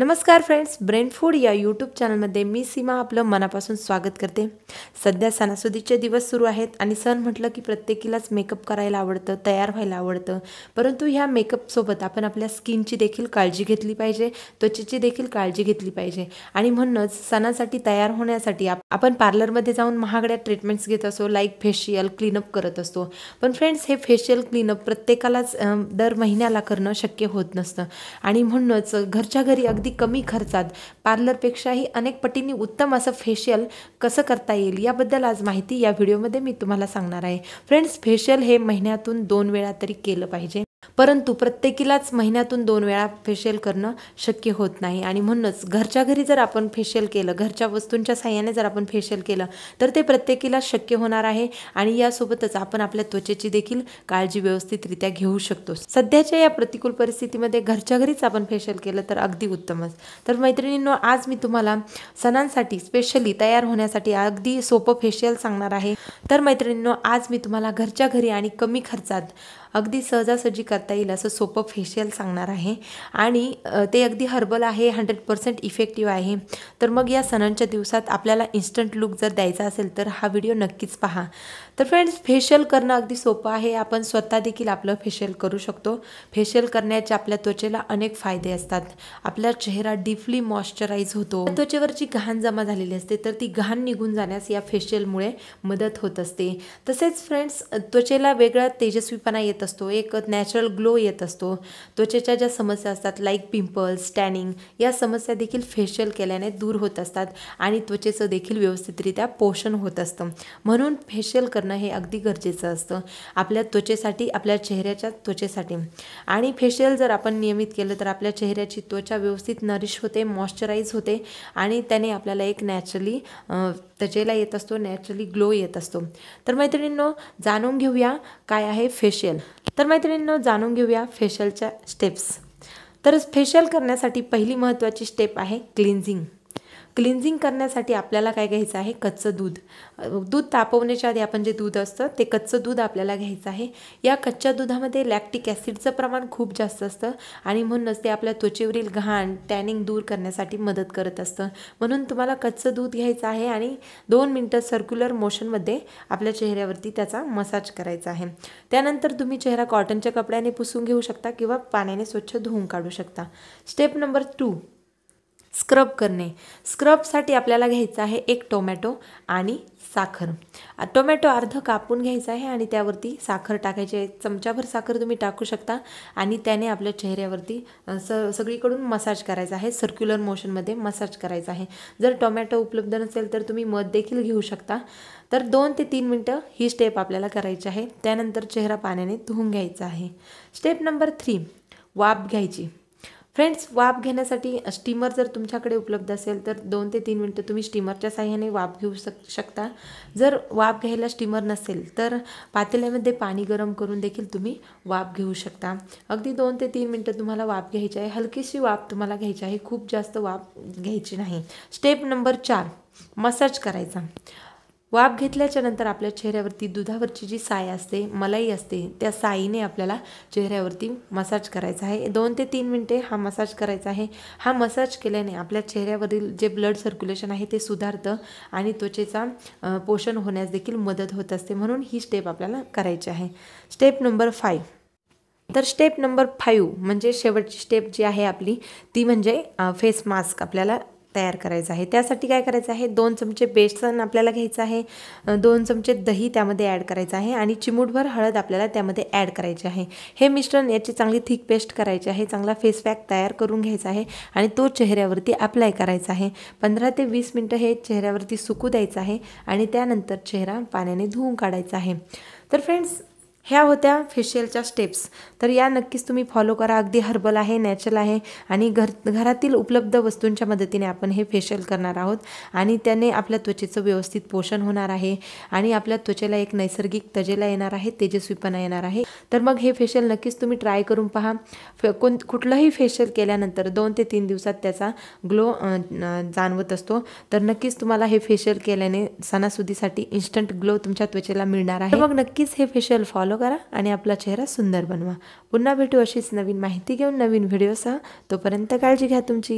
नमस्कार friends brain food या YouTube चॅनलमध्ये मी सीमा आपलं मनापासून स्वागत करते सध्या सणासुदीचे दिवस सुरू आहेत आणि सण म्हटलं की प्रत्येकीलाच मेकअप करायला आवडतं तयार व्हायला आवडतं परंतु ह्या मेकअपसोबत आपण आपल्या स्किनची देखील काळजी घेतली पाहिजे त्वचेची देखील काळजी घेतली पाहिजे आणि म्हणूनच सणासाठी तयार होण्यासाठी आपण पार्लरमध्ये जाऊन महागड्या ट्रीटमेंट्स घेत असतो लाईक फेशियल क्लीनअप करत असतो पण फ्रेंड्स हे फेशियल क्लीनअप प्रत्येकालाच दर महिन्याला करणं शक्य होत नसतं आणि म्हणूनच घरच्या घरी अगदी अगदी कमी खर्चात पार्लरपेक्षाही अनेक पटींनी उत्तम असं फेशियल कसं करता येईल याबद्दल आज माहिती या व्हिडिओमध्ये मी तुम्हाला सांगणार आहे फ्रेंड्स फेशियल हे महिन्यातून दोन वेळा तरी केलं पाहिजे परंतु प्रत्येकीलाच महिन्यातून दोन वेळा फेशियल करणं शक्य होत नाही आणि म्हणूनच घरच्या घरी जर आपण फेशियल केलं घरच्या वस्तूंच्या साह्याने जर आपण फेशियल केलं तर ते प्रत्येकीला शक्य होणार आहे आणि यासोबतच आपण आपल्या त्वचेची देखील काळजी व्यवस्थितरित्या घेऊ शकतो सध्याच्या या प्रतिकूल परिस्थितीमध्ये घरच्या घरीच आपण फेशियल केलं तर अगदी उत्तमच तर मैत्रिणींनो आज मी तुम्हाला सणांसाठी स्पेशली तयार होण्यासाठी अगदी सोपं फेशियल सांगणार आहे तर मैत्रिणींनो आज मी तुम्हाला घरच्या घरी आणि कमी खर्चात अगदी सहजासहजी करता येईल असं सोपं फेशियल सांगणार आहे आणि ते अगदी हर्बल आहे हंड्रेड पर्सेंट इफेक्टिव्ह आहे तर मग या सणांच्या दिवसात आपल्याला इन्स्टंट लुक जर द्यायचा असेल तर हा व्हिडिओ नक्कीच पहा तर फ्रेंड्स फेशियल करणं अगदी सोपं आहे आपण स्वतः देखील आपलं फेशियल करू शकतो फेशियल करण्याचे आपल्या त्वचेला अनेक फायदे असतात आपला चेहरा डीपली मॉइश्चराईज होतो त्वचेवरची घाण जमा झालेली असते तर ती घाण निघून जाण्यास या फेशियलमुळे मदत होत असते तसेच फ्रेंड्स त्वचेला वेगळा तेजस्वीपणा येत येत असतो एक नॅचरल ग्लो येत असतो त्वचेच्या ज्या समस्या असतात लाईक पिंपल्स टॅनिंग या समस्या देखील फेशियल केल्याने दूर होत असतात आणि त्वचेचं देखील व्यवस्थितरित्या पोषण होत असतं म्हणून फेशियल करणं हे अगदी गरजेचं असतं आपल्या त्वचेसाठी आपल्या चेहऱ्याच्या त्वचेसाठी आणि फेशियल जर आपण नियमित केलं तर आपल्या चेहऱ्याची त्वचा व्यवस्थित नरिश होते मॉइश्चराईज होते आणि त्याने आपल्याला एक नॅचरली त्वचेला येत असतो नॅचरली ग्लो येत असतो तर मैत्रिणींनो जाणून घेऊया काय आहे फेशियल तर मैत्रिणींनो जाणून घेऊया फेशलच्या स्टेप्स तर फेशियल करण्यासाठी पहिली महत्त्वाची स्टेप आहे क्लिन्झिंग क्लिन्झिंग करण्यासाठी आपल्याला काय घ्यायचं आहे कच्चं दूध दूध तापवण्याच्या आधी आपण जे दूध असतं ते कच्चं दूध आपल्याला घ्यायचं आहे या कच्च्या दुधामध्ये लॅक्टिक ॲसिडचं प्रमाण खूप जास्त असतं आणि म्हणूनच ते आपल्या त्वचेवरील घाण टॅनिंग दूर करण्यासाठी मदत करत असतं म्हणून तुम्हाला कच्चं दूध घ्यायचं आहे आणि दोन मिनटं सर्क्युलर मोशनमध्ये आपल्या चेहऱ्यावरती त्याचा मसाज करायचा आहे त्यानंतर तुम्ही चेहरा कॉटनच्या कपड्याने पुसून घेऊ शकता किंवा पाण्याने स्वच्छ धुवून काढू शकता स्टेप नंबर टू स्क्रब करणे स्क्रबसाठी आपल्याला घ्यायचं आहे एक टोमॅटो आणि साखर टोमॅटो अर्ध कापून घ्यायचा आहे आणि त्यावरती साखर टाकायची आहे चमचाभर साखर तुम्ही टाकू शकता आणि त्याने आपल्या चेहऱ्यावरती स सगळीकडून मसाज करायचा आहे सर्क्युलर मोशनमध्ये मसाज करायचा आहे जर टोमॅटो उपलब्ध नसेल तर तुम्ही मध देखील घेऊ शकता तर दोन ते तीन मिनटं ही स्टेप आपल्याला करायची आहे त्यानंतर चेहरा पाण्याने धुवून घ्यायचा आहे स्टेप नंबर थ्री वाफ घ्यायची फ्रेंड्स वाफ घेण्यासाठी स्टीमर जर तुमच्याकडे उपलब्ध असेल तर दोन ते तीन मिनटं तुम्ही स्टीमरच्या साह्याने वाफ घेऊ शक शकता जर वाफ घ्यायला स्टीमर नसेल तर पातेल्यामध्ये पाणी गरम करून देखील तुम्ही वाफ घेऊ शकता अगदी दोन ते तीन मिनटं तुम्हाला वाफ घ्यायची आहे हलकीशी वाफ तुम्हाला घ्यायची आहे खूप जास्त वाफ घ्यायची नाही स्टेप नंबर चार मसाज करायचा वाप घेतल्याच्या नंतर आपल्या चेहऱ्यावरती दुधावरची जी साय असते मलाई असते त्या साईने आपल्याला चेहऱ्यावरती मसाज करायचा आहे दोन ते तीन मिनटे हा मसाज करायचा आहे हा मसाज केल्याने आपल्या चेहऱ्यावरील जे ब्लड सर्क्युलेशन आहे ते सुधारतं आणि त्वचेचा पोषण होण्यास देखील मदत होत असते म्हणून ही स्टेप आपल्याला करायची आहे स्टेप नंबर फाईव्ह तर स्टेप नंबर फाईव्ह म्हणजे शेवटची स्टेप जी आहे आपली ती म्हणजे फेस मास्क आपल्याला तयार करायचं आहे त्यासाठी काय करायचं आहे दोन चमचे बेसन आपल्याला घ्यायचं आहे दोन चमचे दही त्यामध्ये ॲड करायचं आहे आणि चिमूटभर हळद आपल्याला त्यामध्ये ॲड करायचे आहे हे मिश्रण याची चांगली थिक पेस्ट करायची आहे चांगला फेस पॅक तयार करून घ्यायचा आहे आणि तो चेहऱ्यावरती अप्लाय करायचा आहे पंधरा ते वीस मिनटं हे चेहऱ्यावरती सुकू द्यायचं आहे आणि त्यानंतर चेहरा पाण्याने धुवून काढायचा आहे तर फ्रेंड्स ह्या होत्या फेशियलच्या स्टेप्स तर या नक्कीच तुम्ही फॉलो करा अगदी हर्बल आहे नॅचरल आहे आणि घर घरातील उपलब्ध वस्तूंच्या मदतीने आपण हे फेशियल करणार आहोत आणि त्याने आपल्या त्वचेचं व्यवस्थित पोषण होणार आहे आणि आपल्या त्वचेला एक नैसर्गिक तजेला येणार आहे तेजस्वीपणा येणार आहे तर मग हे फेशियल नक्कीच तुम्ही ट्राय करून पहा कोण कुठलंही फेशियल केल्यानंतर दोन ते तीन दिवसात त्याचा ग्लो जाणवत असतो तर नक्कीच तुम्हाला हे फेशियल केल्याने सणासुदीसाठी इन्स्टंट ग्लो तुमच्या त्वचेला मिळणार आहे मग नक्कीच हे फेशियल फॉलो करा आणि आपला चेहरा सुंदर बनवा पुन्हा भेटू अशीच नवीन माहिती घेऊन नवीन व्हिडिओसह तोपर्यंत काळजी घ्या तुमची